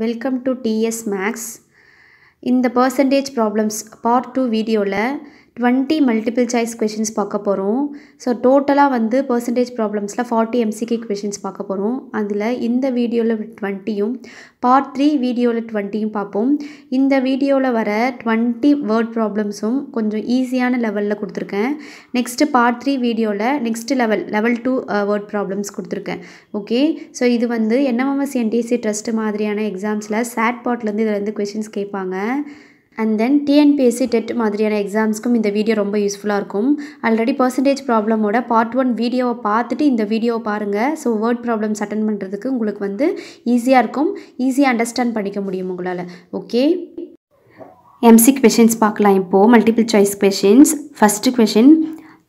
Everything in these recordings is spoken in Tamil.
வெல்கம் டு டிஎஸ் மேக்ஸ் இந்த பர்சன்டேஜ் ப்ராப்ளம்ஸ் பார்ட் டூ வீடியோவில் டுவெண்ட்டி மல்டிபிள் சாய்ஸ் கொஷின்ஸ் பார்க்க போகிறோம் ஸோ டோட்டலாக வந்து பர்சன்டேஜ் ப்ராப்ளம்ஸில் ஃபார்ட்டி எம்சிகே கொஷின்ஸ் பார்க்க போகிறோம் அதில் இந்த வீடியோவில் டுவெண்ட்டியும் பார்ட் த்ரீ வீடியோவில் டுவெண்ட்டியும் பார்ப்போம் இந்த வீடியோவில் வர டுவெண்ட்டி வேர்ட் ப்ராப்ளம்ஸும் கொஞ்சம் ஈஸியான லெவலில் கொடுத்துருக்கேன் நெக்ஸ்ட்டு பார்ட் த்ரீ வீடியோவில் next level level two word problems கொடுத்துருக்கேன் ஓகே ஸோ இது வந்து என்எம்எம்எஸ் என்டிசி ட்ரஸ்ட் மாதிரியான எக்ஸாம்ஸில் சேட் பாட்லேருந்து இதில் வந்து கொஷின்ஸ் கேட்பாங்க அண்ட் தென் டிஎன்பிஎஸ்சி டெட் மாதிரியான எக்ஸாம்ஸ்க்கும் இந்த வீடியோ ரொம்ப யூஸ்ஃபுல்லாக இருக்கும் ஆல்ரெடி பர்சன்டேஜ் ப்ராப்ளமோட பார்ட் ஒன் வீடியோவை பார்த்துட்டு இந்த வீடியோவை பாருங்கள் ஸோ வேர்ட் ப்ராப்ளம்ஸ் அட்டன் பண்ணுறதுக்கு உங்களுக்கு வந்து ஈஸியாக இருக்கும் ஈஸியாக அண்டர்ஸ்டாண்ட் பண்ணிக்க முடியும் உங்களால் ஓகே எம்சி கொஷின்ஸ் பார்க்கலாம் இப்போது multiple choice questions first question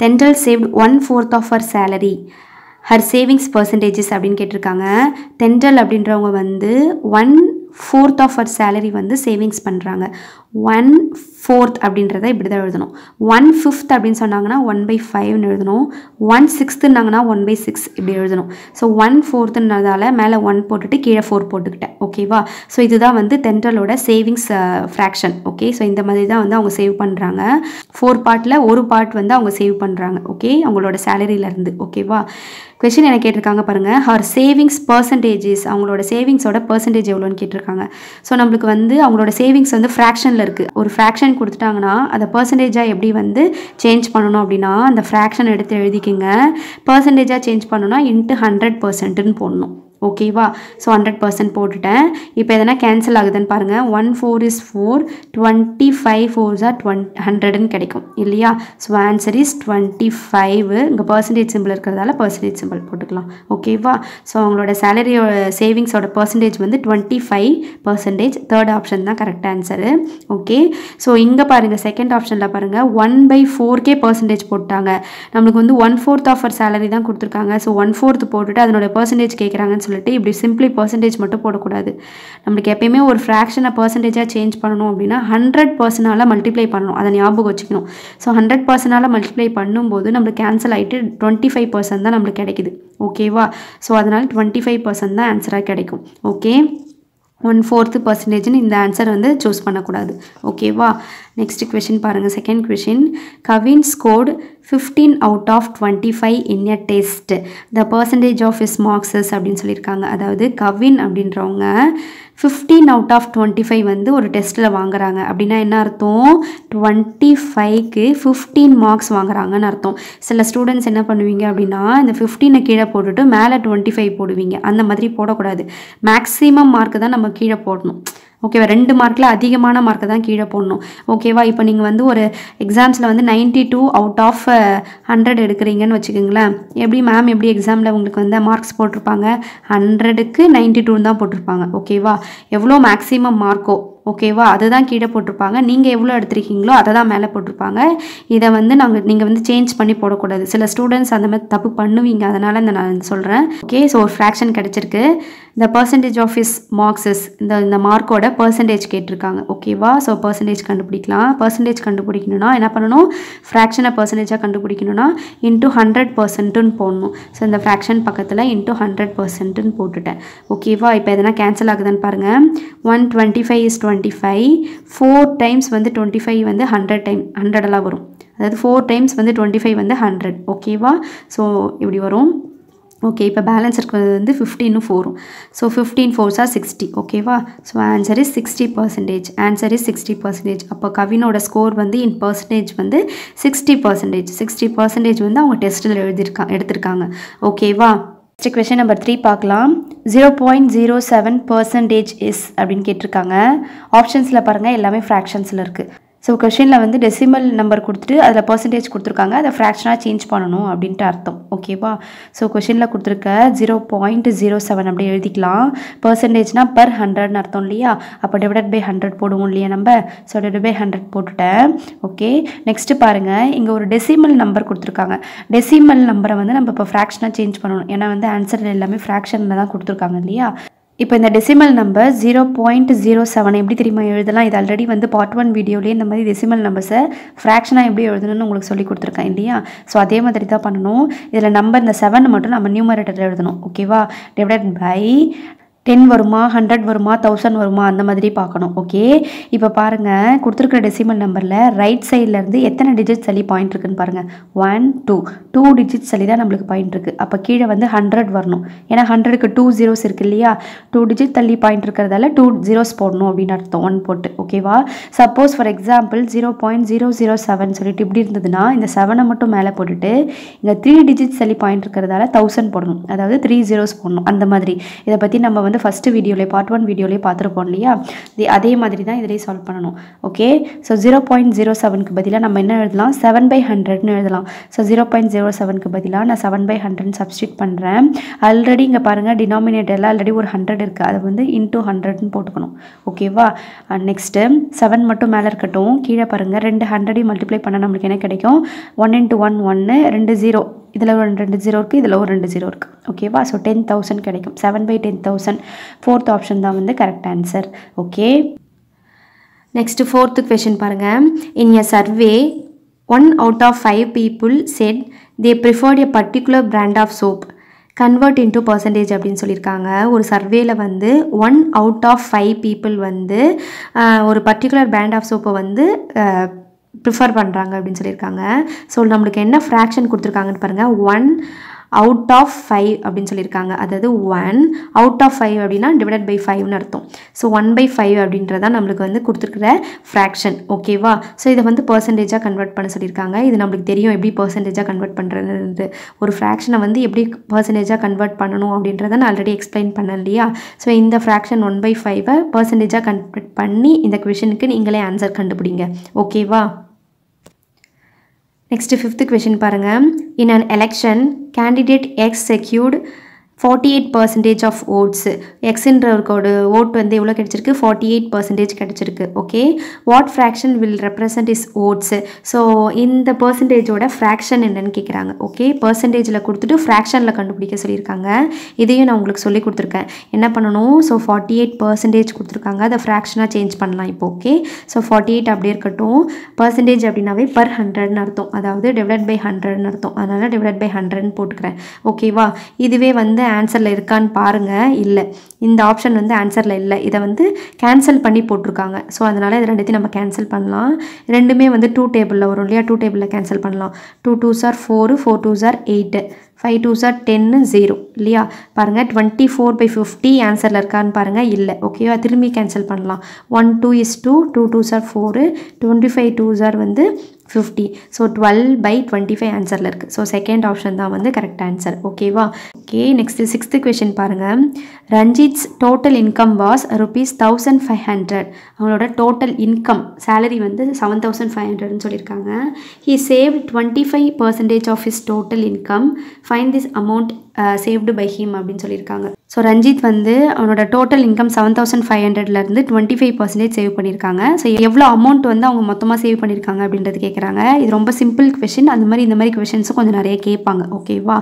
Thendral saved one fourth of her salary her savings percentages அப்படின்னு கேட்டிருக்காங்க தெண்டல் அப்படின்றவங்க வந்து ஒன் ஃபோர்த் ஆஃப் அவர் சேலரி வந்து சேவிங்ஸ் பண்ணுறாங்க ஒன் ஃபோர்த் அப்படின்றத இப்படி தான் எழுதணும் ஒன் ஃபிஃப்த் அப்படின்னு சொன்னாங்கன்னா ஒன் பை ஃபைவ்னு எழுதணும் ஒன் சிக்ஸ்த்துனாங்கன்னா ஒன் பை சிக்ஸ் இப்படி எழுதணும் ஸோ ஒன் ஃபோர்த்துன்றதால மேலே ஒன் போட்டுட்டு கீழே ஃபோர் போட்டுக்கிட்டேன் ஓகேவா ஸோ இதுதான் வந்து தென்ட்ரலோட சேவிங்ஸ் ஃப்ராக்ஷன் ஓகே ஸோ இந்த மாதிரி தான் வந்து அவங்க சேவ் பண்ணுறாங்க ஃபோர் பார்ட்டில் ஒரு பார்ட் வந்து அவங்க சேவ் பண்ணுறாங்க ஓகே அவங்களோட சேலரியிலேருந்து ஓகேவா கொஷின் என்ன கேட்டிருக்காங்க பாருங்கள் ஹார் சேவிங்ஸ் பர்சன்டேஜஸ் அவங்களோட சேவிங்ஸோட பர்சன்டேஜ் எவ்வளோன்னு கேட்டிருக்காங்க ஸோ நம்மளுக்கு வந்து அவங்களோட சேவிங்ஸ் வந்து ஃப்ராக்ஷனில் இருக்குது ஒரு ஃப்ராக்ஷன் கொடுத்துட்டாங்கன்னா அதை பர்சன்டேஜாக எப்படி வந்து சேஞ்ச் பண்ணணும் அப்படின்னா அந்த ஃப்ராக்ஷன் எடுத்து எழுதிக்கிங்க பர்சன்டேஜாக சேஞ்ச் பண்ணணும்னா இன்ட்டு ஹண்ட்ரட் பர்சன்ட்டுன்னு போடணும் ஓகேவா ஸோ ஹண்ட்ரட் பர்சன்ட் போட்டுட்டேன் இப்போ எதனா கேன்சல் ஆகுதுன்னு பாருங்கள் one four is four twenty five ஃபோர்ஸாக ஆர் டுவென் ஹண்ட்ரடுன்னு கிடைக்கும் இல்லையா so answer is twenty five இங்கே பர்சன்டேஜ் சிம்பிள் இருக்கிறதால பர்சன்டேஜ் சிம்பிள் போட்டுக்கலாம் ஓகேவா ஸோ அவங்களோட சேலரியோட சேவிங்ஸோட பர்சன்டேஜ் வந்து twenty five percentage third option தான் கரெக்ட் ஆன்சரு ஓகே ஸோ இங்கே பாருங்கள் செகண்ட் ஆப்ஷனில் பாருங்கள் ஒன் பை ஃபோர்கே பர்சன்டேஜ் போட்டாங்க நம்மளுக்கு வந்து ஒன் ஃபோர்த் ஆஃபர் சேலரி தான் கொடுத்துருக்காங்க ஸோ ஒன் ஃபோர்த் போட்டுட்டு அதனோட பர்சன்டேஜ் கேட்குறாங்கன்னு சொல்லிட்டு இப்படி சிம்பிளி பர்சன்டேஜ் மட்டும் போடக்கூடாது நம்மளுக்கு எப்பயுமே ஒரு ஃப்ராக்ஷனை பர்சன்டேஜாக சேஞ்ச் பண்ணணும் அப்படின்னா ஹண்ட்ரட் பர்சனால் மல்டிப்ளை பண்ணணும் அதை ஞாபகம் வச்சுக்கணும் ஸோ ஹண்ட்ரட் பர்சனால் மல்டிப்ளை பண்ணும்போது நம்மளுக்கு கேன்சல் ஆகிட்டு டுவெண்ட்டி ஃபைவ் பர்சன்ட் தான் நம்மளுக்கு கிடைக்குது ஓகேவா ஸோ அதனால் டுவெண்ட்டி ஃபைவ் பர்சன்ட் தான் ஆன்சராக கிடைக்கும் ஓகே ஒன் ஃபோர்த்து பர்சன்டேஜ்னு இந்த ஆன்சர் வந்து சூஸ் பண்ணக்கூடாது ஓகேவா நெக்ஸ்ட் கொஷின் பாருங்கள் second question Kavin scored fifteen out of twenty five in a test the percentage of is marks அப்படின்னு சொல்லியிருக்காங்க அதாவது கவின் அப்படின்றவங்க fifteen out of twenty five வந்து ஒரு டெஸ்ட்டில் வாங்குறாங்க அப்படின்னா என்ன அர்த்தம் டுவெண்ட்டி ஃபைவ்க்கு ஃபிஃப்டீன் மார்க்ஸ் வாங்குறாங்கன்னு அர்த்தம் சில ஸ்டூடெண்ட்ஸ் என்ன பண்ணுவீங்க அப்படின்னா இந்த ஃபிஃப்டீனை கீழே போட்டுட்டு மேலே டுவெண்ட்டி ஃபைவ் போடுவீங்க அந்த மாதிரி போடக்கூடாது மேக்ஸிமம் மார்க்கு தான் நம்ம கீழே போடணும் ஓகேவா ரெண்டு மார்க்கில் அதிகமான மார்க்கை தான் கீழே போடணும் ஓகேவா இப்போ நீங்கள் வந்து ஒரு எக்ஸாம்ஸில் வந்து ninety two out of hundred எடுக்கிறீங்கன்னு வச்சுக்கோங்களேன் எப்படி மேம் எப்படி எக்ஸாமில் உங்களுக்கு வந்து மார்க்ஸ் போட்டிருப்பாங்க ஹண்ட்ரடுக்கு நைன்ட்டி டூன்னு தான் போட்டிருப்பாங்க ஓகேவா எவ்வளோ மேக்ஸிமம் மார்க்கோ ஓகேவா அதை தான் கீழே போட்டிருப்பாங்க நீங்கள் எவ்வளோ எடுத்திருக்கீங்களோ அதை தான் மேலே போட்டிருப்பாங்க இதை வந்து நாங்கள் நீங்கள் வந்து சேஞ்ச் பண்ணி போடக்கூடாது சில ஸ்டூடெண்ட்ஸ் அந்த மாதிரி தப்பு பண்ணுவீங்க அதனால் இந்த நான் சொல்கிறேன் ஓகே ஸோ ஒரு ஃப்ராக்ஷன் கிடச்சிருக்கு இந்த பர்சன்டேஜ் ஆஃப் இஸ் மார்க்ஸஸ் இந்த இந்த மார்க்கோட பர்சன்டேஜ் கேட்டிருக்காங்க ஓகேவா ஸோ பர்சன்டேஜ் கண்டுபிடிக்கலாம் பர்சன்டேஜ் கண்டுபிடிக்கணும்னா என்ன பண்ணணும் ஃப்ராக்ஷனை பர்சன்டேஜாக கண்டுபிடிக்கணும்னா இன்ட்டு ஹண்ட்ரட் பர்சன்ட்டுன்னு போடணும் ஸோ இந்த ஃப்ராக்ஷன் பக்கத்தில் இன்ட்டு ஹண்ட்ரட் பர்சன்ட்டுன்னு போட்டுட்டேன் ஓகேவா இப்போ எதனா கேன்சல் ஆகுதுன்னு பாருங்கள் one twenty five is twenty twenty five four times வந்து டுவெண்ட்டி ஃபைவ் வந்து ஹண்ட்ரட் டைம் ஹண்ட்ரடெல்லாம் வரும் அதாவது ஃபோர் டைம்ஸ் வந்து டுவெண்ட்டி ஃபைவ் வந்து ஹண்ட்ரட் ஓகேவா ஸோ இப்படி வரும் ஓகே இப்போ பேலன்ஸ் இருக்கிறது வந்து ஃபிஃப்டீனும் ஃபோரும் ஸோ ஃபிஃப்டீன் ஃபோர்ஸாக சிக்ஸ்டி ஓகேவா so answer is sixty percentage answer is sixty percentage அப்போ கவினோட ஸ்கோர் வந்து இன் பர்சன்டேஜ் வந்து சிக்ஸ்டி பர்சன்டேஜ் சிக்ஸ்டி பர்சன்டேஜ் வந்து அவங்க டெஸ்ட்டில் எழுதியிருக்கா எடுத்திருக்காங்க ஓகேவா நெக்ஸ்ட் கொஷின் நம்பர் த்ரீ பார்க்கலாம் zero point zero seven percentage is அப்படின்னு கேட்டிருக்காங்க ஆப்ஷன்ஸில் பாருங்கள் எல்லாமே ஃப்ராக்ஷன்ஸில் இருக்குது ஸோ கொஷினில் வந்து டெசிமல் நம்பர் கொடுத்துட்டு அதில் பர்சன்டேஜ் கொடுத்துருக்காங்க அதை ஃப்ராக்ஷனாக சேஞ்ச் பண்ணணும் அப்படின்ட்டு அர்த்தம் ஓகேவா ஸோ கொஷினில் கொடுத்துருக்க ஜீரோ பாயிண்ட் ஜீரோ செவன் அப்படி எழுதிக்கலாம் பர்சன்டேஜ்னால் பர் ஹண்ட்ரட்னு அர்த்தம் இல்லையா அப்போ டிவைட் பை ஹண்ட்ரட் போடுவோம் இல்லையா நம்ம ஸோ டிவைட் பை ஹண்ட்ரட் போட்டுட்டேன் ஓகே நெக்ஸ்ட்டு பாருங்கள் இங்கே ஒரு டெசிமல் நம்பர் கொடுத்துருக்காங்க டெசிமல் நம்பரை வந்து நம்ம இப்போ ஃப்ராக்ஷனாக சேஞ்ச் பண்ணணும் ஏன்னா வந்து ஆன்சர் எல்லாமே ஃப்ராக்ஷனில் தான் கொடுத்துருக்காங்க இல்லையா இப்போ இந்த decimal number zero point zero seven எப்படி தெரியுமா எழுதலாம் இது ஆல்ரெடி வந்து பார்ட் ஒன் வீடியோலேயே இந்த மாதிரி டெசிமல் நம்பர்ஸை ஃப்ராக்ஷனாக எப்படி எழுதணும்னு உங்களுக்கு சொல்லி கொடுத்துருக்கேன் இல்லையா ஸோ அதே மாதிரி தான் பண்ணணும் இதில் நம்பர் இந்த செவன் மட்டும் நம்ம நியூமரேட்டரில் எழுதணும் ஓகேவா டிவைட் பை டென் வருமா ஹண்ட்ரட் வருமா தௌசண்ட் வருமா அந்த மாதிரி பார்க்கணும் ஓகே இப்போ பாருங்கள் கொடுத்துருக்குற டெசிமல் நம்பரில் ரைட் சைட்லேருந்து எத்தனை டிஜிட் சளி பாயிண்ட் இருக்குன்னு பாருங்கள் ஒன் டூ டூ டிஜிட் சளி தான் நம்மளுக்கு பாயிண்ட் இருக்குது அப்போ கீழே வந்து ஹண்ட்ரட் வரணும் ஏன்னா ஹண்ட்ரடுக்கு டூ ஜீரோஸ் இருக்குது இல்லையா டூ டிஜிட் தள்ளி பாயிண்ட் இருக்கிறதால டூ ஜீரோஸ் போடணும் அப்படின்னு அர்த்தம் ஒன் போட்டு ஓகேவா suppose for example zero point zero zero seven சொல்லிட்டு இப்படி இருந்ததுன்னா இந்த செவனை மட்டும் மேலே போட்டுட்டு இங்கே த்ரீ டிஜிட் சளி பாயிண்ட் இருக்கிறதால தௌசண்ட் போடணும் அதாவது த்ரீ ஜீரோஸ் போடணும் அந்த மாதிரி இதை பற்றி நம்ம வந்து வந்து ஃபஸ்ட்டு வீடியோலேயே பார்ட் ஒன் வீடியோலேயே பார்த்துருப்போம் இல்லையா அதே மாதிரி தான் இதிலே சால்வ் பண்ணணும் okay so zero point zero செவனுக்கு பதிலாக நம்ம என்ன எழுதலாம் செவன் பை ஹண்ட்ரட்னு எழுதலாம் ஸோ ஜீரோ பாயிண்ட் ஜீரோ செவனுக்கு பதிலாக நான் செவன் பை ஹண்ட்ரட்னு சப்ஸ்டியூட் பண்ணுறேன் ஆல்ரெடி இங்கே பாருங்கள் டினாமினேட்டரில் ஆல்ரெடி ஒரு ஹண்ட்ரட் இருக்குது அதை வந்து இன்டூ ஹண்ட்ரட்னு போட்டுக்கணும் ஓகேவா நெக்ஸ்ட்டு செவன் மட்டும் மேலே இருக்கட்டும் கீழே பாருங்கள் ரெண்டு ஹண்ட்ரடையும் மல்டிப்ளை பண்ணால் நம்மளுக்கு என்ன கிடைக்கும் ஒன் இன்ட்டு ஒன் ஒன்று ரெண்டு ஜீரோ இதில் ஒரு ரெண்டு ஜீரோ இருக்குது இதில் ஒரு ரெண்டு ஜீரோ இருக்குது ஓகேவா ஸோ டென் தௌசண்ட் கிடைக்கும் seven by ten thousand fourth option தான் வந்து correct answer okay next fourth question பாருங்கள் in a survey one out of five people said they preferred a particular brand of soap convert into percentage அப்படின்னு சொல்லியிருக்காங்க ஒரு சர்வேயில் வந்து one out of five people வந்து ஒரு பர்டிகுலர் பிராண்ட் ஆஃப் சோப்பை வந்து ப்ரிஃபர் பண்ணுறாங்க அப்படின்னு சொல்லியிருக்காங்க ஸோ நம்மளுக்கு என்ன ஃப்ராக்ஷன் கொடுத்துருக்காங்கன்னு பாருங்கள் ஒன் அவுட் ஆஃப் ஃபைவ் அப்படின்னு சொல்லியிருக்காங்க அதாவது ஒன் அவுட் ஆஃப் ஃபைவ் அப்படின்னா டிவைடட் பை ஃபைவ்னு அர்த்தம் ஸோ ஒன் பை ஃபைவ் அப்படின்றதான் நம்மளுக்கு வந்து கொடுத்துருக்குற ஃப்ராக்ஷன் ஓகேவா ஸோ இதை வந்து பர்சன்டேஜாக கன்வெர்ட் பண்ண சொல்லியிருக்காங்க இது நம்மளுக்கு தெரியும் எப்படி பர்சன்டேஜாக கன்வெர்ட் பண்ணுறது ஒரு ஃப்ராக்ஷனை வந்து எப்படி பர்சன்டேஜாக கன்வெர்ட் பண்ணணும் அப்படின்றத நான் ஆல்ரெடி எக்ஸ்பிளைன் பண்ணேன் இல்லையா ஸோ இந்த ஃப்ராக்ஷன் ஒன் பை ஃபைவை பர்சன்டேஜாக கன்வெர்ட் பண்ணி இந்த கொஷனுக்கு நீங்களே ஆன்சர் கண்டுபிடிங்க ஓகேவா நெக்ஸ்ட்டு ஃபிஃப்த்து கொஷின் பாருங்கள் in an election candidate X secured forty eight percentage of votes எக்ஸுன்றவருக்கோட ஓட் வந்து எவ்வளோ கிடச்சிருக்கு ஃபார்ட்டி எயிட் பர்சன்டேஜ் கிடச்சிருக்கு okay what fraction will represent is votes so இந்த பர்சன்டேஜோட ஃப்ராக்ஷன் என்னன்னு கேட்குறாங்க ஓகே பர்சன்டேஜில் கொடுத்துட்டு ஃப்ராக்ஷனில் கண்டுபிடிக்க சொல்லியிருக்காங்க இதையும் நான் உங்களுக்கு சொல்லி கொடுத்துருக்கேன் என்ன பண்ணணும் ஸோ ஃபார்ட்டி எயிட் பர்சன்டேஜ் கொடுத்துருக்காங்க அதை ஃப்ராக்ஷனாக சேஞ்ச் பண்ணலாம் இப்போ ஓகே ஸோ ஃபார்ட்டி எயிட் அப்படியே இருக்கட்டும் பர்சன்டேஜ் அப்படின்னாவே பர் ஹண்ட்ரட்னு அர்த்தம் அதாவது டிவைட் பை ஹண்ட்ரட்னு அர்த்தம் அதனால் டிவைட் பை ஹண்ட்ரட்னு போட்டுக்கிறேன் ஓகேவா இதுவே வந்து ஆன்சரில் இருக்கான்னு பாருங்கள் இல்லை இந்த ஆப்ஷன் வந்து ஆன்சரில் இல்லை இதை வந்து கேன்சல் பண்ணி போட்டிருக்காங்க ஸோ அதனால் இது ரெண்டுத்தையும் நம்ம கேன்சல் பண்ணலாம் ரெண்டுமே வந்து டூ டேபிளில் வரும் இல்லையா டூ டேபிளில் கேன்சல் பண்ணலாம் two two are four four two are eight five two are ten zero இல்லையா பாருங்கள் டுவெண்ட்டி ஃபோர் பை ஃபிஃப்டி ஆன்சரில் இருக்கான்னு பாருங்கள் இல்லை ஓகேவா திரும்பி கேன்சல் பண்ணலாம் one two is two two two are four twenty five two are வந்து fifty so twelve by twenty five ஆன்சரில் இருக்குது ஸோ செகண்ட் ஆப்ஷன் தான் வந்து கரெக்ட் ஆன்சர் ஓகேவா ஓகே நெக்ஸ்ட்டு சிக்ஸ்த்து கொஷின் பாருங்கள் Ranjith's total income was rupees thousand five hundred அவங்களோட டோட்டல் இன்கம் சேலரி வந்து செவன் தௌசண்ட் ஃபைவ் ஹண்ட்ரட்னு சொல்லியிருக்காங்க he save twenty five percentage of his total income fine this amount saved by him அப்படின்னு சொல்லியிருக்காங்க ஸோ ரஞ்சித் வந்து அவனோட total income seven thousand five ஹண்ட்ரட்லேருந்து டுவெண்ட்டி ஃபைவ் பர்சன்டேஜ் சேவ் பண்ணியிருக்காங்க ஸோ எவ்வளோ அமௌண்ட் வந்து அவங்க மொத்தமாக சேவ் பண்ணியிருக்காங்க அப்படின்றது கேட்க கேட்குறாங்க இது ரொம்ப சிம்பிள் கொஷின் அந்த மாதிரி இந்த மாதிரி கொஷின்ஸும் கொஞ்சம் நிறைய கேட்பாங்க ஓகேவா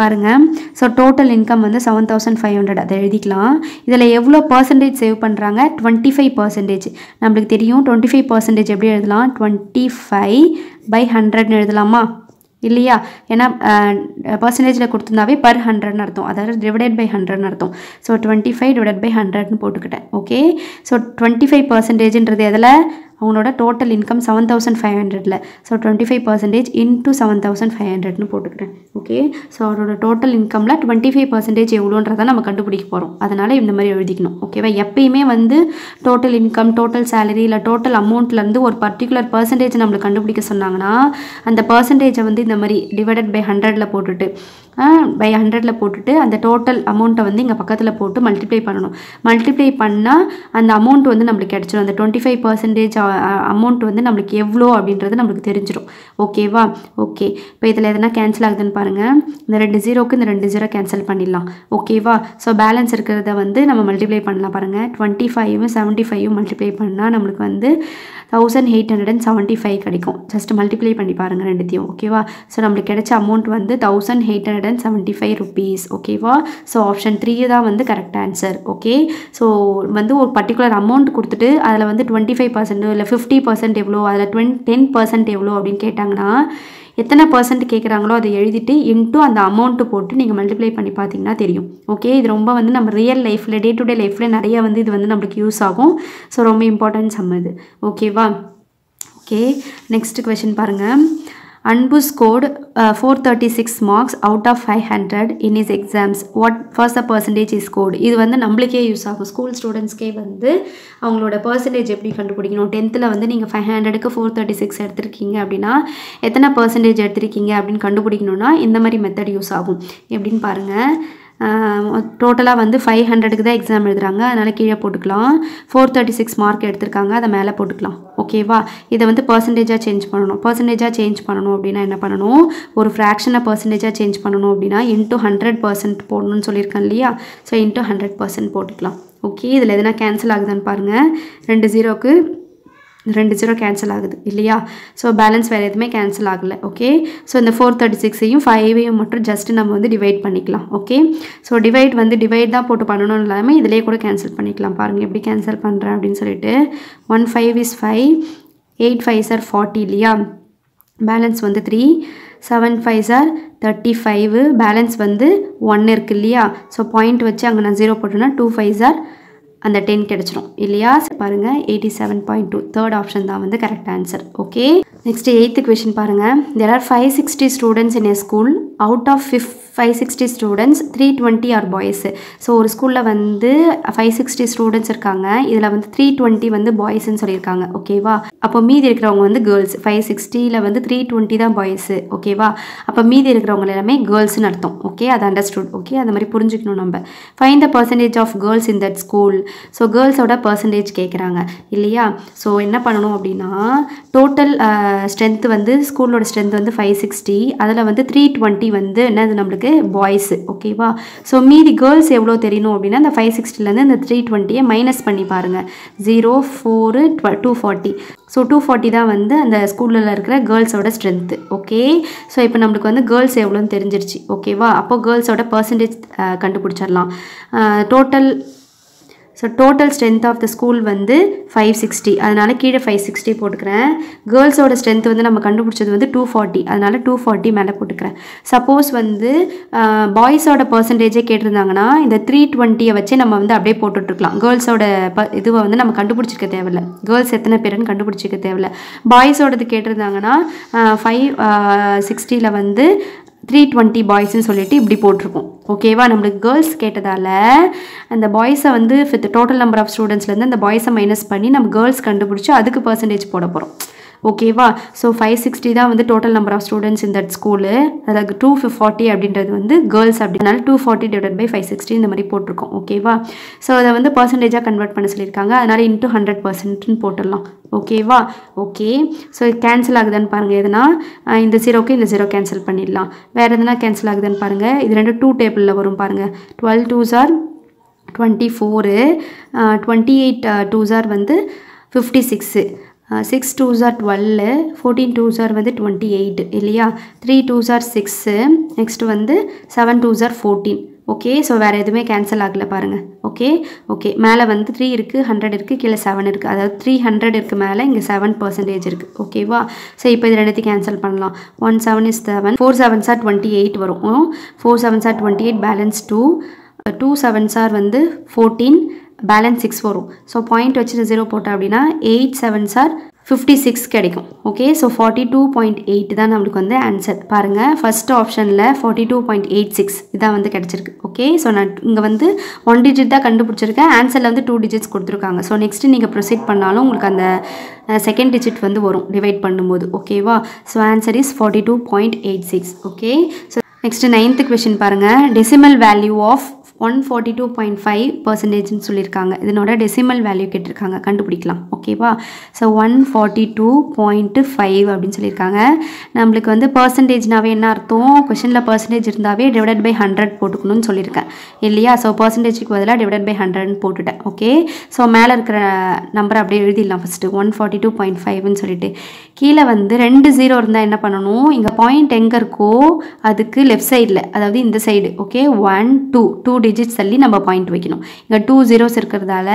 பாருங்கள் ஸோ டோட்டல் இன்கம் வந்து செவன் தௌசண்ட் ஃபைவ் ஹண்ட்ரட் அதை எழுதிக்கலாம் இதில் எவ்வளோ பர்சன்டேஜ் சேவ் பண்ணுறாங்க டுவெண்ட்டி ஃபைவ் பர்சன்டேஜ் நம்மளுக்கு தெரியும் டுவெண்ட்டி ஃபைவ் பர்சன்டேஜ் எப்படி எழுதலாம் டுவெண்ட்டி ஃபைவ் பை ஹண்ட்ரட்னு எழுதலாமா இல்லையா ஏன்னா பர்சன்டேஜில் கொடுத்துருந்தாவே பர் ஹண்ட்ரட்னு அர்த்தம் அதாவது டிவைடட் பை ஹண்ட்ரட்னு அர்த்தம் so twenty five divided by ஹண்ட்ரட்னு போட்டுக்கிட்டேன் ஓகே ஸோ டுவெண்ட்டி ஃபைவ் பர்சன்டேஜ்ன்றது எதில் அவங்களோட total income seven thousand five ஹண்ட்ரடில் so twenty five percentage into seven thousand five ஹண்ட்ரட்னு போட்டுக்கிறேன் ஓகே ஸோ அவரோட டோட்டல் இன்கமில் டுவெண்ட்டி ஃபைவ் பர்சன்டேஜ் எவ்வளோன்றதை நம்ம கண்டுபிடிக்க போகிறோம் அதனால் இந்த மாதிரி எழுதிக்கணும் ஓகேவா எப்பயுமே வந்து டோட்டல் இன்கம் டோட்டல் சேலரி இல்லை டோட்டல் அமௌண்ட்லேருந்து ஒரு பர்டிகுலர் பர்சன்டேஜ் நம்மளுக்கு கண்டுபிடிக்க சொன்னாங்கன்னா அந்த பர்சன்டேஜை வந்து இந்த மாதிரி டிவைடட் பை ஹண்ட்ரடில் போட்டுட்டு பை ஹண்ட்ரடில் போட்டுட்டு அந்த டோட்டல் அமௌண்ட்டை வந்து இங்கே பக்கத்தில் போட்டு மல்டிப்ளை பண்ணணும் மல்டிப்ளை பண்ணால் அந்த அமௌண்ட் வந்து நம்மளுக்கு கிடச்சிடும் அந்த டுவெண்ட்டி ஃபைவ் பர்சன்டேஜ் அமௌண்ட் வந்து நம்மளுக்கு எவ்வளோ அப்படின்றது நம்மளுக்கு தெரிஞ்சிடும் ஓகேவா ஓகே இப்போ இதில் எதனா கேன்சல் ஆகுதுன்னு பாருங்கள் இந்த ரெண்டு ஜீரோக்கு இந்த ரெண்டு ஜீரோ கேன்சல் பண்ணிடலாம் ஓகேவா ஸோ பேலன்ஸ் இருக்கிறத வந்து நம்ம மல்டிப்ளை பண்ணலாம் பாருங்கள் டுவெண்ட்டி ஃபைவும் செவன்ட்டி ஃபைவும் மல்டிப்ளை பண்ணால் நம்மளுக்கு வந்து thousand eight hundred and seventy five கிடைக்கும் ஜஸ்ட் மல்டிப்ளை பண்ணி பாருங்கள் ரெண்டுத்தையும் ஓகேவா ஸோ நம்மளுக்கு கிடைச்ச அமௌண்ட் வந்து thousand eight hundred and seventy five rupees ஓகேவா ஸோ ஆப்ஷன் த்ரீ தான் வந்து கரெக்ட் ஆன்சர் ஓகே ஸோ வந்து ஒரு பர்டிகுலர் அமௌண்ட் கொடுத்துட்டு அதில் வந்து டுவெண்ட்டி ஃபைவ் பர்சன்ட் அதில் ஃபிஃப்டி பர்சன்ட் எவ்வளோ அதில் டுவென் டென் பர்சன்ட் எவ்வளோ அப்படின்னு கேட்டாங்கன்னா எத்தனை பர்சன்ட் கேட்குறாங்களோ அதை எழுதிட்டு இன்ட்டு அந்த அமௌண்ட்டு போட்டு நீங்கள் மல்டிப்ளை பண்ணி பார்த்தீங்கன்னா தெரியும் ஓகே இது ரொம்ப வந்து நம்ம ரியல் லைஃப்பில் டே டு டே லைஃப்பில் நிறைய வந்து இது வந்து நம்மளுக்கு யூஸ் ஆகும் ஸோ ரொம்ப நம்ம இது ஓகேவா ஓகே நெக்ஸ்ட் கொஷின் பாருங்கள் அன்பு Anbu scored uh, 436 marks out of 500 in his exams. What was the percentage is scored? இது வந்து நம்மளுக்கே யூஸ் ஆகும் ஸ்கூல் ஸ்டூடெண்ட்ஸ்க்கே வந்து அவங்களோட பர்சன்டேஜ் எப்படி கண்டுபிடிக்கணும் டென்த்தில் வந்து நீங்கள் ஃபைவ் ஹண்ட்ரடுக்கு ஃபோர் தேர்ட்டி சிக்ஸ் எடுத்திருக்கீங்க அப்படின்னா எத்தனை பர்சன்டேஜ் எடுத்திருக்கீங்க அப்படின்னு கண்டுபிடிக்கணும்னா இந்த மாதிரி மெத்தட் யூஸ் ஆகும் எப்படின்னு பாருங்கள் டோட்டலாக வந்து ஃபைவ் ஹண்ட்ரடுக்கு தான் எக்ஸாம் எழுதுகிறாங்க அதனால் கீழே போட்டுக்கலாம் ஃபோர் தேர்ட்டி சிக்ஸ் மார்க் எடுத்திருக்காங்க அதை மேலே போட்டுக்கலாம் ஓகேவா இதை வந்து பர்சன்டேஜாக சேஞ்ச் பண்ணணும் பர்சன்டேஜாக சேஞ்ச் பண்ணணும் அப்படின்னா என்ன பண்ணணும் ஒரு ஃப்ராக்ஷனை பர்சன்டேஜாக சேஞ்ச் பண்ணணும் அப்படின்னா இன்ட்டு ஹண்ட்ரட் பர்சன்ட் போடணும்னு சொல்லியிருக்கேன் இல்லையா ஸோ இன்ட்டு ஹண்ட்ரட் பர்சன்ட் போட்டுக்கலாம் ஓகே இதில் எதுனா கேன்சல் ஆகுதுன்னு பாருங்கள் ரெண்டு ஜீரோக்கு ரெண்டு ஜீரோ கேன்சல் ஆகுது இல்லையா ஸோ பேலன்ஸ் வேறு எதுவுமே கேன்சல் ஆகலை ஓகே ஸோ இந்த ஃபோர் தேர்ட்டி சிக்ஸையும் ஃபைவையும் மட்டும் ஜஸ்ட் நம்ம வந்து டிவைட் பண்ணிக்கலாம் ஓகே ஸோ டிவைட் வந்து டிவைட் தான் போட்டு பண்ணணும் இல்லாமல் இதிலேயே கூட கேன்சல் பண்ணிக்கலாம் பாருங்கள் எப்படி கேன்சல் பண்ணுறேன் அப்படின்னு சொல்லிட்டு one five is five eight five are forty இல்லையா பேலன்ஸ் வந்து three seven five are thirty five balance வந்து ஒன் இருக்குது இல்லையா ஸோ பாயிண்ட் வச்சு அங்கே நான் ஜீரோ போட்டேன்னா டூ ஃபைவ் சார் அந்த டென் கிடச்சிரும் இல்லையா பாருங்க eighty seven point two third option தான் வந்து correct answer okay next eighth question பாருங்க there are five sixty students in a school out of fifth five sixty students three twenty are boys so ஒரு ஸ்கூலில் வந்து ஃபைவ் சிக்ஸ்டி ஸ்டூடெண்ட்ஸ் இருக்காங்க இதில் வந்து த்ரீ டுவெண்ட்டி வந்து பாய்ஸ்ன்னு சொல்லியிருக்காங்க ஓகேவா அப்போ மீதி இருக்கிறவங்க வந்து கேர்ள்ஸ் ஃபைவ் சிக்ஸ்டியில் வந்து த்ரீ டுவெண்ட்டி தான் பாய்ஸு ஓகேவா அப்போ மீதி இருக்கிறவங்க எல்லாமே கேர்ள்ஸ்னு அர்த்தம் ஓகே அது அண்டர்ஸ்டூட் ஓகே அந்த மாதிரி புரிஞ்சுக்கணும் நம்ம find the percentage of girls in that school so கேர்ள்ஸோட பர்சன்டேஜ் கேட்குறாங்க இல்லையா ஸோ என்ன பண்ணணும் அப்படின்னா டோட்டல் ஸ்ட்ரென்த் வந்து ஸ்கூலோட ஸ்ட்ரென்த் வந்து ஃபைவ் சிக்ஸ்டி அதில் வந்து த்ரீ டுவெண்ட்டி வந்து என்னது நம்மளுக்கு இருக்குது பாய்ஸு ஓகேவா ஸோ மீதி கேர்ள்ஸ் எவ்வளோ தெரியணும் அப்படின்னா இந்த ஃபைவ் சிக்ஸ்டிலேருந்து இந்த த்ரீ டுவெண்ட்டியை மைனஸ் பண்ணி பாருங்கள் zero four two forty so two forty தான் வந்து அந்த ஸ்கூலில் இருக்கிற கேர்ள்ஸோட ஸ்ட்ரென்த்து ஓகே ஸோ இப்போ நம்மளுக்கு வந்து கேர்ள்ஸ் எவ்வளோன்னு தெரிஞ்சிருச்சு ஓகேவா அப்போ கேர்ள்ஸோட பர்சன்டேஜ் கண்டுபிடிச்சிடலாம் total so total strength of the school வந்து ஃபைவ் சிக்ஸ்டி அதனால் கீழே ஃபைவ் சிக்ஸ்டி போட்டுக்கிறேன் கேர்ள்ஸோட ஸ்ட்ரென்த் வந்து நம்ம கண்டுபிடிச்சது வந்து டூ ஃபார்ட்டி அதனால் டூ ஃபார்ட்டி மேலே போட்டுக்கிறேன் சப்போஸ் வந்து பாய்ஸோட பர்சன்டேஜே கேட்டிருந்தாங்கன்னா இந்த த்ரீ டுவெண்ட்டியை வச்சு நம்ம வந்து அப்படியே போட்டுட்ருக்கலாம் கேர்ள்ஸோட ப இதுவை வந்து நம்ம கண்டுபிடிச்சிக்க தேவையில்லை கேர்ள்ஸ் எத்தனை பேருன்னு கண்டுபிடிச்சிக்க தேவையில்லை பாய்ஸோடது கேட்டிருந்தாங்கன்னா ஃபைவ் சிக்ஸ்டியில் வந்து த்ரீ டுவெண்ட்டி பாய்ஸ்ன்னு சொல்லிட்டு இப்படி போட்டிருக்கோம் ஓகேவா நம்மளுக்கு கேர்ள்ஸ் கேட்டதால் அந்த பாய்ஸை வந்து வித் டோட்டல் நம்பர் ஆஃப் ஸ்டூடெண்ட்ஸ்லேருந்து அந்த பாய்ஸை மைனஸ் பண்ணி நம்ம கேர்ள்ஸ் கண்டுபிடிச்சி அதுக்கு பர்சன்டேஜ் போட போகிறோம் ஓகேவா ஸோ ஃபைவ் சிக்ஸ்டி தான் வந்து டோட்டல் நம்பர் ஆஃப் ஸ்டூடெண்ட்ஸ் இந்த ஸ்கூலு அதாவது டூ ஃபார்ட்டி அப்படின்றது வந்து கேர்ள்ஸ் அப்படினால two forty divide by five sixty இந்த மாதிரி போட்டிருக்கோம் ஓகேவா ஸோ அதை வந்து பர்சன்டேஜாக கன்வெர்ட் பண்ண சொல்லியிருக்காங்க அதனால் இன்ட்டு ஹண்ட்ரட் பர்சன்ட்னு போட்டுடலாம் ஓகேவா ஓகே ஸோ கேன்சல் ஆகுதுன்னு பாருங்கள் எதுனா இந்த ஜீரோக்கு இந்த ஜீரோ கேன்சல் பண்ணிடலாம் வேறு எதுனா கேன்சல் ஆகுதுன்னு பாருங்கள் இது ரெண்டு டூ டேபிளில் வரும் பாருங்கள் twelve twos are twenty four twenty eight twos are வந்து fifty six six two are twelve fourteen two are வந்து டுவெண்ட்டி எயிட் இல்லையா three two are six next வந்து seven two are fourteen okay so வேறு எதுவுமே கேன்சல் ஆகலை பாருங்கள் ஓகே ஓகே மேலே வந்து த்ரீ இருக்குது ஹண்ட்ரட் இருக்குது கீழே செவன் இருக்குது அதாவது த்ரீ ஹண்ட்ரட் இருக்குது மேலே இங்கே செவன் பர்சன்டேஜ் இருக்குது ஓகேவா ஸோ இப்போ இது ரெண்டுத்தையும் கேன்சல் பண்ணலாம் one seven is seven four seven are twenty eight வரும் four seven are twenty eight balance two two seven are வந்து ஃபோர்டீன் பேலன்ஸ் சிக்ஸ் வரும் ஸோ பாயிண்ட் வச்சுட்டு ஜீரோ போட்டோம் அப்படின்னா eight seven are fifty six கிடைக்கும் okay so forty two point eight தான் நம்மளுக்கு வந்து ஆன்சர் பாருங்கள் ஃபர்ஸ்ட் ஆப்ஷனில் forty two point eight six இதான் வந்து கிடச்சிருக்கு ஓகே ஸோ நான் இங்கே வந்து ஒன் டிஜிட் தான் கண்டுபிடிச்சிருக்கேன் ஆன்சரில் வந்து டூ டிஜிட்ஸ் கொடுத்துருக்காங்க ஸோ நெக்ஸ்ட்டு நீங்கள் ப்ரொசீட் பண்ணாலும் உங்களுக்கு அந்த செகண்ட் டிஜிட் வந்து வரும் டிவைட் பண்ணும்போது ஓகேவா so answer is forty two point eight six okay so next ninth question பாருங்கள் decimal value of one forty two point five பர்சன்டேஜ்னு சொல்லியிருக்காங்க இதனோட டெசிமல் வேல்யூ கேட்டிருக்காங்க கண்டுபிடிக்கலாம் ஓகேவா so one forty two point five அப்படின்னு சொல்லியிருக்காங்க நம்மளுக்கு வந்து பர்சன்டேஜ்னாவே என்ன அர்த்தம் கொஷனில் பர்சன்டேஜ் இருந்தாவே டிவைடட் பை ஹண்ட்ரட் போட்டுக்கணும்னு சொல்லியிருக்கேன் இல்லையா ஸோ பர்சன்டேஜுக்கு பதிலாக டிவைடட் பை ஹண்ட்ரட்னு போட்டுட்டேன் ஓகே ஸோ மேலே இருக்கிற நம்பர் அப்படியே எழுதிடலாம் first one forty two point ஃபைவ்னு சொல்லிட்டு கீழே வந்து ரெண்டு ஜீரோ இருந்தால் என்ன பண்ணணும் இங்கே பாயிண்ட் எங்கே இருக்கோ அதுக்கு லெஃப்ட் சைடில் அதாவது இந்த side okay one two two டி சொல்லி நம்ம பாயிண்ட் வைக்கணும் இங்கே டூ ஜீரோஸ் இருக்கிறதால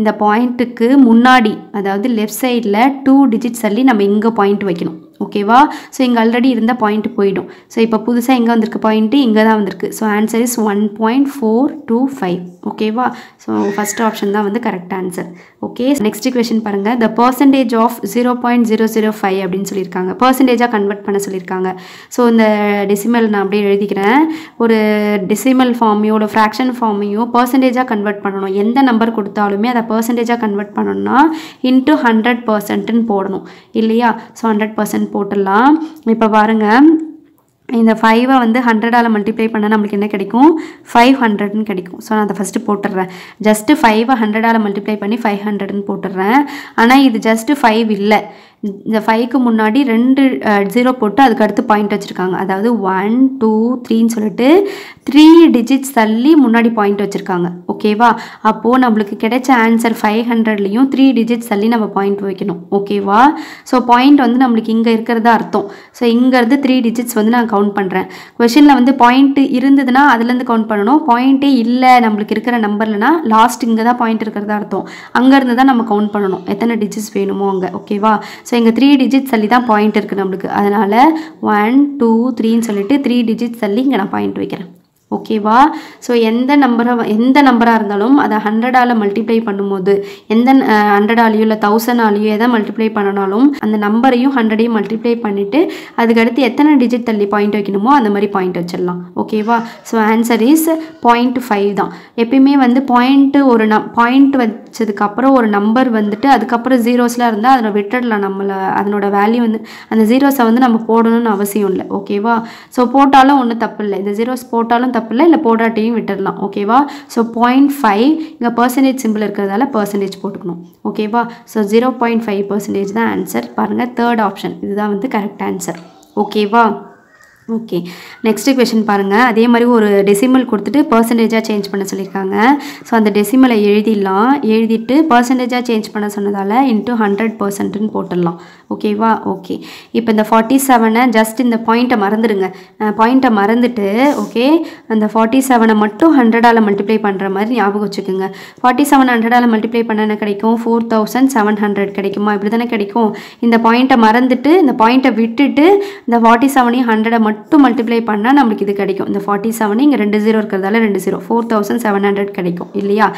இந்த பாயிண்ட்டுக்கு முன்னாடி அதாவது லெஃப்ட் சைடில் டூ டிஜிட்ஸ் சொல்லி நம்ம இங்கே பாயிண்ட் வைக்கணும் ஓகேவா ஸோ இங்கே ஆல்ரெடி இருந்த பாயிண்ட் போயிடும் ஸோ இப்போ புதுசாக எங்கே வந்திருக்கு பாயிண்ட்டு இங்கே தான் வந்திருக்கு so answer is one point four two five ஓகேவா ஸோ ஃபஸ்ட் ஆப்ஷன் தான் வந்து correct answer okay next question பாருங்கள் the percentage of zero point zero zero five அப்படின்னு சொல்லியிருக்காங்க பர்சன்டேஜாக கன்வெர்ட் பண்ண சொல்லியிருக்காங்க ஸோ இந்த டெசிமல் நான் அப்படியே எழுதிக்கிறேன் ஒரு டெசிமல் ஃபார்மையோ ஒரு ஃப்ராக்ஷன் ஃபார்மையோ பர்சன்டேஜாக கன்வெர்ட் பண்ணணும் எந்த நம்பர் கொடுத்தாலுமே அதை பர்சன்டேஜாக கன்வெர்ட் பண்ணணும்னா இன்ட்டு ஹண்ட்ரட் பர்சன்ட்டுன்னு போடணும் இல்லையா ஸோ ஹண்ட்ரட் பர்சன்ட் போட்டுடலாம் இப்போ பாருங்கள் இந்த ஃபைவை வந்து ஹண்ட்ரடால் மல்டிப்ளை பண்ணால் நம்மளுக்கு என்ன கிடைக்கும் ஃபைவ் ஹண்ட்ரட்னு கிடைக்கும் ஸோ நான் அதை ஃபஸ்ட்டு போட்டுடுறேன் ஜஸ்ட்டு ஃபைவை ஹண்ட்ரடால் மல்டிப்ளை பண்ணி ஃபைவ் ஹண்ட்ரட்னு போட்டுடுறேன் ஆனால் இது ஜஸ்ட்டு ஃபைவ் இல்லை இந்த ஃபைவ்க்கு முன்னாடி ரெண்டு ஜீரோ போட்டு அதுக்கடுத்து பாயிண்ட் வச்சுருக்காங்க அதாவது ஒன் டூ த்ரீன்னு சொல்லிட்டு த்ரீ டிஜிட்ஸ் தள்ளி முன்னாடி பாயிண்ட் வச்சுருக்காங்க ஓகேவா அப்போது நம்மளுக்கு கிடைச்ச ஆன்சர் ஃபைவ் ஹண்ட்ரட்லேயும் த்ரீ டிஜிட்ஸ் தள்ளி நம்ம பாயிண்ட் வைக்கணும் ஓகேவா ஸோ பாயிண்ட் வந்து நம்மளுக்கு இங்கே இருக்கிறதா அர்த்தம் ஸோ இங்கேருந்து த்ரீ டிஜிட்ஸ் வந்து நான் கவுண்ட் பண்ணுறேன் கொஷினில் வந்து பாயிண்ட் இருந்ததுன்னா அதுலேருந்து கவுண்ட் பண்ணணும் பாயிண்ட்டே இல்லை நம்மளுக்கு இருக்கிற நம்பர்லனா லாஸ்ட் இங்கே தான் பாயிண்ட் இருக்கிறதா அர்த்தம் அங்கேருந்து தான் நம்ம கவுண்ட் பண்ணணும் எத்தனை டிஜிட்ஸ் வேணுமோ அங்கே ஓகேவா ஸோ இங்கே த்ரீ டிஜிட் சல்லி தான் பாயிண்ட் இருக்குது நம்மளுக்கு அதனால் ஒன் டூ த்ரீன்னு சொல்லிட்டு த்ரீ டிஜிட் சல்லி இங்கே நான் பாயிண்ட் வைக்கிறேன் ஓகேவா ஸோ எந்த நம்பரை எந்த நம்பராக இருந்தாலும் அதை ஹண்ட்ரடால் மல்டிப்ளை பண்ணும்போது எந்த ஹண்ட்ரடாலையோ இல்லை தௌசண்டாலேயோ எதை மல்டிப்ளை பண்ணனாலும் அந்த நம்பரையும் ஹண்ட்ரடையும் மல்டிப்ளை பண்ணிவிட்டு அதுக்கடுத்து எத்தனை டிஜிட் தள்ளி பாயிண்ட் வைக்கணுமோ அந்த மாதிரி பாயிண்ட் வச்சிடலாம் ஓகேவா so answer is point five தான் எப்பயுமே வந்து பாயிண்ட்டு ஒரு நம் பாயிண்ட் வச்சதுக்கப்புறம் ஒரு நம்பர் வந்துட்டு அதுக்கப்புறம் ஜீரோஸ்லாம் இருந்தால் அதில் விட்டுடலாம் நம்மளை அதனோட வேல்யூ வந்து அந்த ஜீரோஸை வந்து நம்ம போடணும்னு அவசியம் இல்லை ஓகேவா ஸோ போட்டாலும் ஒன்றும் தப்பு இல்லை இந்த ஜீரோஸ் போட்டாலும் தப்பு தப்பு இல்லை போடாட்டையும் விட்டுடலாம் ஓகேவா ஸோ பாயிண்ட் ஃபைவ் இங்கே பர்சன்டேஜ் சிம்பிள் இருக்கிறதால பர்சன்டேஜ் போட்டுக்கணும் ஓகேவா so zero point five percentage தான் ஆன்சர் பாருங்கள் தேர்ட் ஆப்ஷன் இதுதான் வந்து கரெக்ட் ஆன்சர் ஓகேவா ஓகே நெக்ஸ்ட் கொஷின் பாருங்கள் அதே மாதிரி ஒரு டெசிமல் கொடுத்துட்டு பர்சன்டேஜாக சேஞ்ச் பண்ண சொல்லியிருக்காங்க ஸோ அந்த டெசிமலை எழுதிடலாம் எழுதிட்டு பர்சன்டேஜாக சேஞ்ச் பண்ண சொன்னதால் இன்ட்டு ஹண்ட்ரட் பர்சன்ட்டுன்னு போட்டுடலாம் ஓகேவா ஓகே இப்போ இந்த ஃபார்ட்டி செவனை ஜஸ்ட் இந்த பாயிண்ட்டை மறந்துடுங்க பாயிண்ட்டை மறந்துட்டு ஓகே அந்த ஃபார்ட்டி செவனை மட்டும் ஹண்ட்ரடால் மல்டிப்ளை பண்ணுற மாதிரி ஞாபகம் வச்சுக்கோங்க ஃபார்ட்டி செவன் ஹண்ட்ரடால் மல்டிப்ளை பண்ண கிடைக்கும் ஃபோர் தௌசண்ட் செவன் ஹண்ட்ரட் கிடைக்குமா இப்படி தானே கிடைக்கும் இந்த பாயிண்ட்டை மறந்துட்டு இந்த பாயிண்ட்டை விட்டுட்டு இந்த ஃபார்ட்டி செவனையும் ஹண்ட்ரடை மட்டும் மல்டிப்ளை பண்ணால் நம்மளுக்கு இது கிடைக்கும் இந்த ஃபார்ட்டி செவனையும் இங்கே ரெண்டு ஜீரோ இருக்கிறதால ரெண்டு zero four thousand seven hundred கிடைக்கும் இல்லையா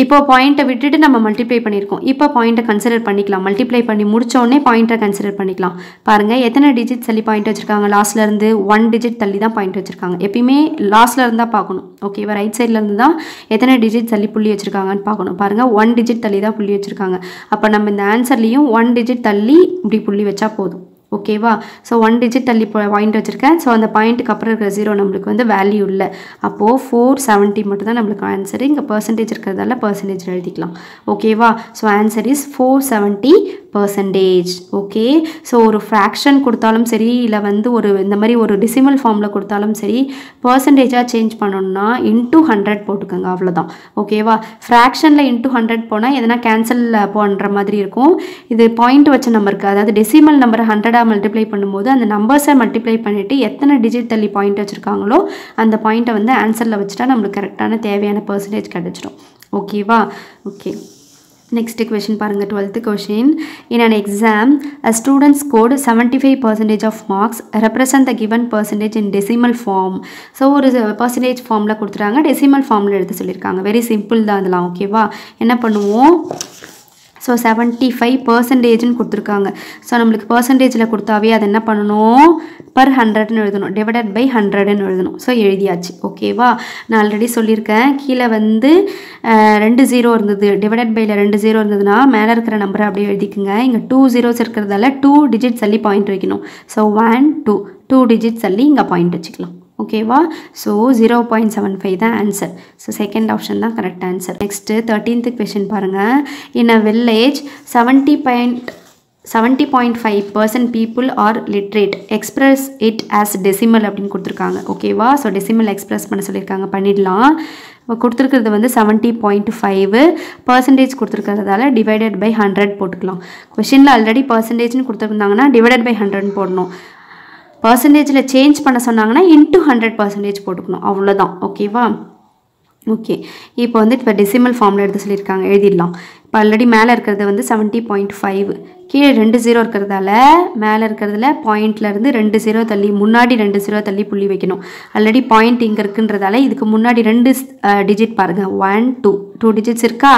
இப்போ பாயிண்ட்டை விட்டுட்டு நம்ம மல்டிப்ளை பண்ணியிருக்கோம் இப்போ பாயிண்ட்டை கன்சிடர் பண்ணிக்கலாம் மல்டிப்ளை பண்ணி முடித்தோடனே பாயிண்ட்டை கன்சிடர் பண்ணிக்கலாம் பாருங்கள் எத்தனை டிஜிட் தள்ளி பாயிண்ட் வச்சுருக்காங்க லாஸ்ட்லேருந்து ஒன் டிஜிட் தள்ளி தான் பாயிண்ட் வச்சுருக்காங்க எப்பயுமே லாஸ்ட்டில் இருந்தால் பார்க்கணும் ஓகேவா ரைட் சைட்லேருந்து தான் எத்தனை டிஜிட் தள்ளி புள்ளி வச்சுருக்காங்கன்னு பார்க்கணும் பாருங்கள் ஒன் டிஜிட் தள்ளி தான் புள்ளி வச்சுருக்காங்க அப்போ நம்ம இந்த ஆன்சர்லேயும் ஒன் டிஜிட் தள்ளி இப்படி புள்ளி வச்சா போதும் ஓகேவா ஸோ ஒன் டிஜிட் தள்ளி பாயிண்ட் வச்சுருக்கேன் ஸோ அந்த பாயிண்ட்டுக்கு அப்புறம் இருக்கிற ஜீரோ நம்மளுக்கு வந்து வேல்யூ இல்லை அப்போது ஃபோர் செவன்ட்டி மட்டும் தான் நம்மளுக்கு ஆன்சர் இங்கே பர்சன்டேஜ் இருக்கிறதால பர்சன்டேஜ் எழுதிக்கலாம் ஓகேவா so answer is four seventy percentage okay so ஒரு ஃப்ராக்ஷன் கொடுத்தாலும் சரி இல்லை வந்து ஒரு இந்த மாதிரி ஒரு டிசிமல் ஃபார்மில் கொடுத்தாலும் சரி பர்சன்டேஜாக சேஞ்ச் பண்ணணும்னா இன்டூ ஹண்ட்ரட் போட்டுக்கோங்க அவ்வளோதான் ஓகேவா ஃப்ராக்ஷனில் இன்டூ ஹண்ட்ரட் போனால் எதனா கேன்சல் பண்ணுற மாதிரி இருக்கும் இது பாயிண்ட் வச்ச நம்பருக்கு அதாவது டெசிமல் நம்பர் ஹண்ட்ரடாக ரெண்டாக மல்டிப்ளை பண்ணும்போது அந்த நம்பர்ஸை மல்டிப்ளை பண்ணிவிட்டு எத்தனை டிஜிட் தள்ளி பாயிண்ட் வச்சுருக்காங்களோ அந்த பாயிண்ட்டை வந்து ஆன்சரில் வச்சுட்டா நம்மளுக்கு கரெக்டான தேவையான பர்சன்டேஜ் கிடச்சிடும் ஓகேவா ஓகே நெக்ஸ்ட் கொஷின் பாருங்கள் twelfth question in an exam a student scored seventy five percentage of marks represent the given percentage in decimal form so ஒரு பர்சன்டேஜ் ஃபார்மில் கொடுத்துட்டாங்க டெசிமல் ஃபார்மில் எடுத்து சொல்லியிருக்காங்க வெரி சிம்பிள் தான் அதெல்லாம் ஓகேவா என்ன பண்ணுவோம் ஸோ செவன்ட்டி ஃபைவ் பர்சன்டேஜ்னு கொடுத்துருக்காங்க ஸோ நம்மளுக்கு பர்சன்டேஜில் கொடுத்தாவே அது என்ன பண்ணணும் பர் ஹண்ட்ரட்னு எழுதணும் டிவைடட் பை ஹண்ட்ரட்னு எழுதணும் ஸோ எழுதியாச்சு ஓகேவா நான் ஆல்ரெடி சொல்லியிருக்கேன் கீழே வந்து ரெண்டு ஜீரோ இருந்தது டிவைடட் பையில் ரெண்டு ஜீரோ இருந்ததுன்னா மேலே இருக்கிற நம்பரை அப்படியே எழுதிக்குங்க இங்கே டூ ஜீரோஸ் இருக்கிறதால டூ டிஜிட் சொல்லி பாயிண்ட் வைக்கணும் so one two two digit சொல்லி இங்கே பாயிண்ட் வச்சுக்கலாம் ஓகேவா so zero point seven five தான் ஆன்சர் ஸோ செகண்ட் ஆப்ஷன் தான் correct answer next thirteenth question பாருங்கள் in a village seventy point seventy point five percent people are literate express it as decimal அப்படின்னு கொடுத்துருக்காங்க ஓகேவா ஸோ டெசிமல் எக்ஸ்ப்ரெஸ் பண்ண சொல்லியிருக்காங்க பண்ணிடலாம் இப்போ கொடுத்துருக்கிறது வந்து செவன்ட்டி பாயிண்ட் ஃபைவ் பர்சன்டேஜ் கொடுத்துருக்கிறதால டிவைடட் பை ஹண்ட்ரட் போட்டுக்கலாம் கொஷினில் ஆல்ரெடி பர்சன்டேஜ்னு கொடுத்துருந்தாங்கன்னா டிவைடட் பை ஹண்ட்ரட்னு போடணும் பர்சன்டேஜில் சேஞ்ச் பண்ண சொன்னாங்கன்னா இன்ட்டு ஹண்ட்ரட் பர்சன்டேஜ் போட்டுக்கணும் அவ்வளோதான் ஓகேவா ஓகே இப்போ வந்து இப்போ டெசிமல் ஃபார்மில் எடுத்து சொல்லியிருக்காங்க எழுதிடலாம் இப்போ ஆல்ரெடி மேலே இருக்கிறது வந்து செவன்ட்டி பாயிண்ட் ஃபைவ் கீழே ரெண்டு ஜீரோ இருக்கிறதால மேலே இருக்கிறதுல பாயிண்ட்லேருந்து ரெண்டு ஜீரோ தள்ளி முன்னாடி ரெண்டு ஜீரோ தள்ளி புள்ளி வைக்கணும் ஆல்ரெடி பாயிண்ட் இங்கே இருக்குன்றதால இதுக்கு முன்னாடி ரெண்டு டிஜிட் பாருங்கள் ஒன் டூ டூ டிஜிட்ஸ் இருக்கா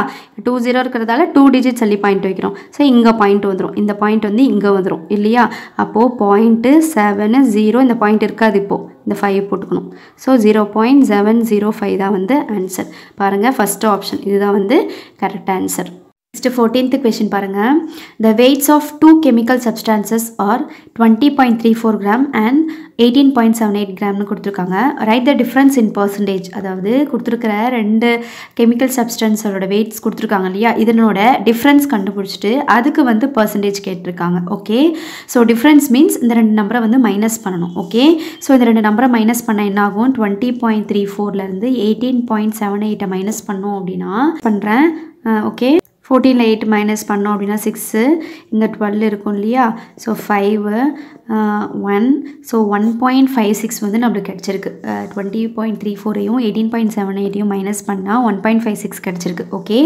டூ ஜீரோ இருக்கிறதால டூ டிஜிட் தள்ளி பாயிண்ட் வைக்கிறோம் ஸோ இங்கே பாயிண்ட் வந்துடும் இந்த பாயிண்ட் வந்து இங்கே வந்துடும் இல்லையா அப்போது பாயிண்ட்டு செவனு ஜீரோ இந்த பாயிண்ட் இருக்காது இப்போது இந்த ஃபைவ் போட்டுக்கணும் so zero point seven zero five தான் வந்து ஆன்சர் பாருங்கள் ஃபஸ்ட்டு ஆப்ஷன் இதுதான் வந்து correct answer next fourteenth question பாருங்கள் the weights of two chemical substances are twenty point three four gram and eighteen point seven eight கிராம்னு கொடுத்துருக்காங்க right the difference in percentage அதாவது கொடுத்துருக்கிற ரெண்டு கெமிக்கல் சப்ஸ்டன்ஸோட வெயிட்ஸ் கொடுத்துருக்காங்க இல்லையா இதனோட டிஃப்ரென்ஸ் கண்டுபிடிச்சிட்டு அதுக்கு வந்து பர்சன்டேஜ் கேட்டிருக்காங்க ஓகே ஸோ டிஃப்ரென்ஸ் மீன்ஸ் இந்த ரெண்டு நம்பரை வந்து மைனஸ் பண்ணணும் ஓகே ஸோ இந்த ரெண்டு நம்பரை மைனஸ் பண்ணால் என்ன ஆகும் டுவெண்ட்டி பாயிண்ட் த்ரீ ஃபோர்லேருந்து எயிட்டீன் பாயிண்ட் செவன் எயிட்டை மைனஸ் பண்ணோம் அப்படின்னா பண்ணுறேன் ஓகே ஃபோர்டீனில் எயிட் மைனஸ் பண்ணோம் அப்படின்னா சிக்ஸு இங்கே டுவெல் இருக்கும் இல்லையா so five one so one point five six வந்து நம்மளுக்கு கிடச்சிருக்கு டுவெண்ட்டி பாயிண்ட் த்ரீ ஃபோரையும் எயிட்டீன் பாயிண்ட் செவன் எயிட்டையும் மைனஸ் பண்ணால் ஒன் பாயிண்ட் ஃபைவ் சிக்ஸ் கிடச்சிருக்கு ஓகே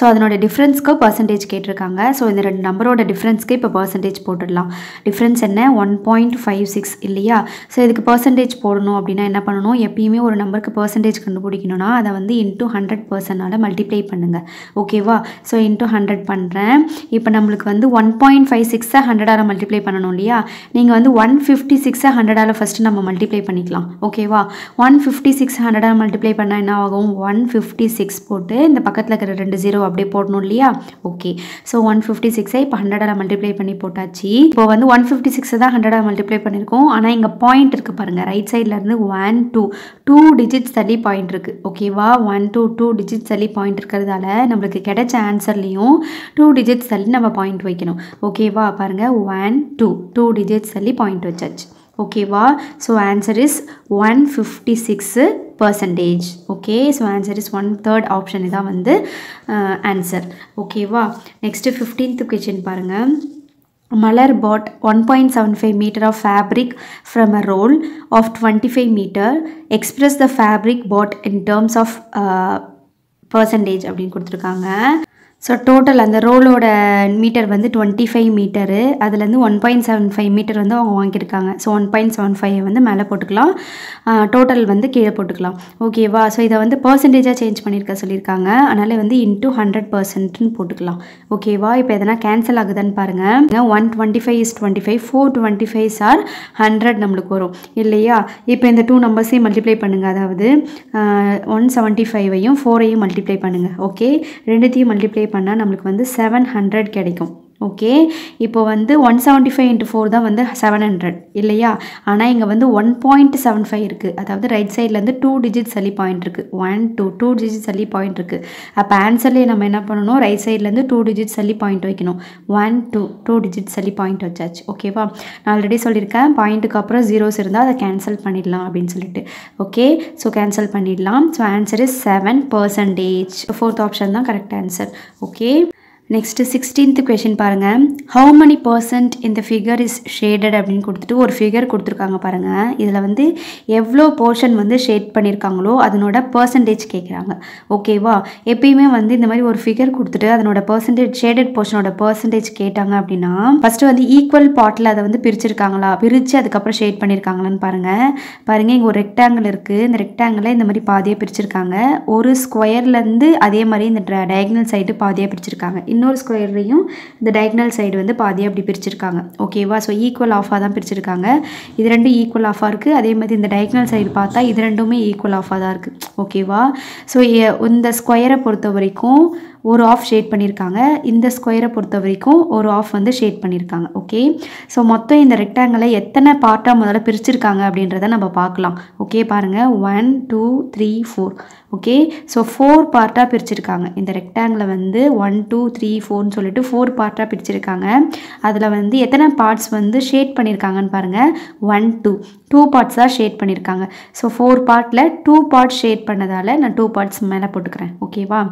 ஸோ அதனோட டிஃப்ரென்ஸ்க்கு பர்சன்டேஜ் கேட்டிருக்காங்க ஸோ இந்த ரெண்டு நம்பரோட டிஃப்ரென்ஸ்க்கு இப்போ பர்சன்டேஜ் போட்டுடலாம் டிஃப்ரென்ஸ் என்ன ஒன் பாயிண்ட் ஃபைவ் சிக்ஸ் இல்லையா ஸோ இதுக்கு பர்சன்டேஜ் போடணும் அப்படின்னா என்ன பண்ணணும் எப்பயுமே ஒரு நம்பருக்கு பர்சன்டேஜ் கண்டுபிடிக்கணும்னா அதை வந்து இன்ட்டு ஹண்ட்ரட் பர்சன்னால் மல்டிப்ளை பண்ணுங்கள் ஓகேவா ஸோ இன்ட்டு ஹண்ட்ரட் பண்ணுறேன் இப்போ நம்மளுக்கு வந்து ஒன் பாயிண்ட் ஃபைவ் சிக்ஸை ஹண்ட்ரடால் மல்டிப்ளை பண்ணணும் இல்லையா நீங்கள் வந்து ஒன் ஃபிஃப்டி சிக்ஸை ஹண்ட்ரடால் ஃபஸ்ட்டு நம்ம மல்டிப்ளை பண்ணிக்கலாம் ஓகேவா ஒன் ஃபிஃப்டி சிக்ஸ் ஹண்ட்ரடால் மல்டிப்ளை பண்ணால் என்ன ஆகும் ஒன் ஃபிஃப்டி சிக்ஸ் போட்டு இந்த பக்கத்தில் இருக்கிற ரெண்டு ஜீரோ அப்படியே போடணும் இல்லையா ஓகே ஸோ ஒன் ஃபிஃப்டி சிக்ஸை இப்போ ஹண்ட்ரடால் மல்டிப்ளை பண்ணி போட்டாச்சு இப்போ வந்து ஒன் ஃபிஃப்டி சிக்ஸை தான் ஹண்ட்ரடாக மல்டிப்ளை பண்ணியிருக்கோம் ஆனால் இங்கே பாயிண்ட் இருக்குது பாருங்கள் ரைட் சைடில் இருந்து ஒன் டூ டூ டிஜிட்ஸ் தள்ளி பாயிண்ட் இருக்குது ஓகேவா ஒன் டூ டூ டிஜிட்ஸ் தள்ளி பாயிண்ட் இருக்கிறதால நம்மளுக்கு கிடைச்ச ஆன்சர் ஆன்சர்லேயும் டூ டிஜிட்ஸ் சொல்லி நம்ம பாயிண்ட் வைக்கணும் ஓகேவா பாருங்கள் ஒன் டூ டூ டிஜிட்ஸ் சொல்லி பாயிண்ட் வச்சாச்சு ஓகேவா so answer is one fifty six percentage okay so answer is one third option தான் வந்து ஆன்சர் ஓகேவா நெக்ஸ்ட்டு ஃபிஃப்டீன்த்து கொஷின் பாருங்கள் Malar bought one point seven five metre of fabric from a roll of twenty five metre express the fabric bought in terms of percentage அப்படின்னு கொடுத்துருக்காங்க ஸோ டோட்டல் அந்த ரோலோட மீட்டர் வந்து டுவெண்ட்டி ஃபைவ் மீட்டரு அதுலேருந்து one point seven five metre வந்து அவங்க வாங்கியிருக்காங்க so one point seven five வந்து மேலே போட்டுக்கலாம் டோட்டல் வந்து கீழே போட்டுக்கலாம் ஓகேவா ஸோ இதை வந்து பர்சன்டேஜாக சேஞ்ச் பண்ணியிருக்க சொல்லியிருக்காங்க அதனால் வந்து இன்ட்டு ஹண்ட்ரட் பர்சன்ட்னு போட்டுக்கலாம் ஓகேவா இப்போ எதனா கேன்சல் ஆகுதுன்னு பாருங்கள் one twenty five is twenty five four twenty five are hundred நம்மளுக்கு வரும் இல்லையா இப்போ இந்த டூ நம்பர்ஸையும் மல்டிப்ளை பண்ணுங்கள் அதாவது ஒன் செவன்ட்டி ஃபைவையும் ஃபோரையும் மல்டிப்ளை பண்ணுங்கள் ஓகே ரெண்டுத்தையும் மல்டிப்ளை பண்ணால் நம்மளுக்கு வந்து செவன் ஹண்ட்ரட் கிடைக்கும் ஓகே இப்போ வந்து one seventy five into four தான் வந்து செவன் ஹண்ட்ரட் இல்லையா ஆனால் இங்கே வந்து ஒன் பாயிண்ட் செவன் ஃபைவ் இருக்குது அதாவது ரைட் சைட்லேருந்து டூ டிஜிட் சளி பாயிண்ட் இருக்குது ஒன் டூ டூ டிஜிட் சளி பாயிண்ட் இருக்குது அப்போ ஆன்சர்லேயே நம்ம என்ன பண்ணணும் ரைட் சைட்லேருந்து டூ டிஜிட் சளி பாயிண்ட் வைக்கணும் ஒன் டூ டூ டிஜிட் சளி பாயிண்ட் வச்சாச்சு ஓகேவா நான் ஆல்ரெடி சொல்லியிருக்கேன் பாயிண்ட்டுக்கு அப்புறம் ஜீரோஸ் இருந்தால் அதை கேன்சல் பண்ணிடலாம் அப்படின்னு சொல்லிட்டு ஓகே ஸோ கேன்சல் பண்ணிடலாம் so answer is seven percentage fourth option தான் correct answer okay next sixteenth question பாருங்கள் ஹவு மெனி பர்சன்ட் இந்த ஃபிகர் இஸ் ஷேடட் அப்படின்னு கொடுத்துட்டு ஒரு ஃபிகர் கொடுத்துருக்காங்க பாருங்கள் இதில் வந்து எவ்வளோ போர்ஷன் வந்து ஷேட் பண்ணியிருக்காங்களோ அதனோட பர்சன்டேஜ் கேட்குறாங்க ஓகேவா எப்பயுமே வந்து இந்த மாதிரி ஒரு ஃபிகர் கொடுத்துட்டு அதனோட பர்சன்டேஜ் ஷேடட் போர்ஷனோட பர்சன்டேஜ் கேட்டாங்க அப்படின்னா ஃபஸ்ட்டு வந்து ஈக்குவல் பாட்டில் அதை வந்து பிரிச்சிருக்காங்களா பிரித்து அதுக்கப்புறம் ஷேட் பண்ணியிருக்காங்களான்னு பாருங்கள் பாருங்கள் இங்கே ஒரு ரெக்டாங்கிள் இருக்குது இந்த ரெக்டாங்கில் இந்த மாதிரி பாதியாக பிரிச்சிருக்காங்க ஒரு ஸ்கொயர்லேருந்து அதே மாதிரி இந்த டயக்னல் சைடு பாதியாக பிரிச்சிருக்காங்க இன்னொரு ஸ்கொயர்லேயும் இந்த டயக்னல் சைடு வந்து பாதியாக அப்படி பிரிச்சிருக்காங்க ஓகேவா ஸோ ஈக்குவல் ஆஃபாக தான் பிரிச்சிருக்காங்க இது ரெண்டும் ஈக்குவல் ஆஃபாக இருக்குது அதே மாதிரி இந்த டயக்னல் சைடு பார்த்தா இது ரெண்டுமே ஈக்குவல் ஆஃபாக தான் இருக்குது ஓகேவா ஸோ இந்த ஸ்கொயரை பொறுத்த வரைக்கும் ஒரு ஆஃப் ஷேட் பண்ணியிருக்காங்க இந்த ஸ்கொயரை பொறுத்த வரைக்கும் ஒரு ஆஃப் வந்து ஷேட் பண்ணியிருக்காங்க ஓகே ஸோ மொத்தம் இந்த ரெக்டாங்கலை எத்தனை பார்ட்டாக முதல்ல பிரிச்சிருக்காங்க அப்படின்றத நம்ம பார்க்கலாம் ஓகே பாருங்கள் one two three four okay so four பார்ட்டாக பிரிச்சிருக்காங்க இந்த ரெக்டாங்கில் வந்து ஒன் டூ த்ரீ ஃபோர்னு சொல்லிட்டு ஃபோர் பார்ட்டாக பிரிச்சிருக்காங்க அதில் வந்து எத்தனை பார்ட்ஸ் வந்து ஷேட் பண்ணியிருக்காங்கன்னு பாருங்கள் ஒன் டூ டூ பார்ட்ஸாக ஷேட் பண்ணியிருக்காங்க ஸோ ஃபோர் பார்ட்டில் டூ பார்ட்ஸ் ஷேட் பண்ணதால் நான் டூ பார்ட்ஸ் மேலே போட்டுக்கிறேன் ஓகேவா